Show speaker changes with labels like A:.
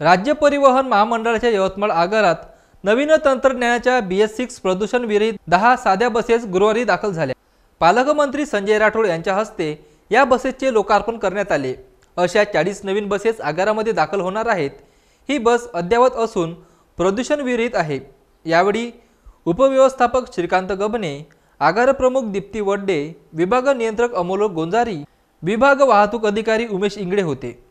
A: राज्य परिवहन महामंडळाच्या यवतमाळ आगारात नवीन तंत्रज्ञानाच्या बी एस सिक्स प्रदूषणविरहित दहा साध्या बसेस गुरुवारी दाखल झाल्या पालकमंत्री संजय राठोड यांच्या हस्ते या बसेसचे लोकार्पण करण्यात आले अशा चाळीस नवीन बसेस आगारामध्ये दाखल होणार आहेत ही बस अद्ययावत असून प्रदूषणविरहित आहे यावेळी उपव्यवस्थापक श्रीकांत गबने आगारप्रमुख दीप्ती वड्डे विभाग नियंत्रक अमोलोक गोंजारी विभाग वाहतूक अधिकारी उमेश इंगळे होते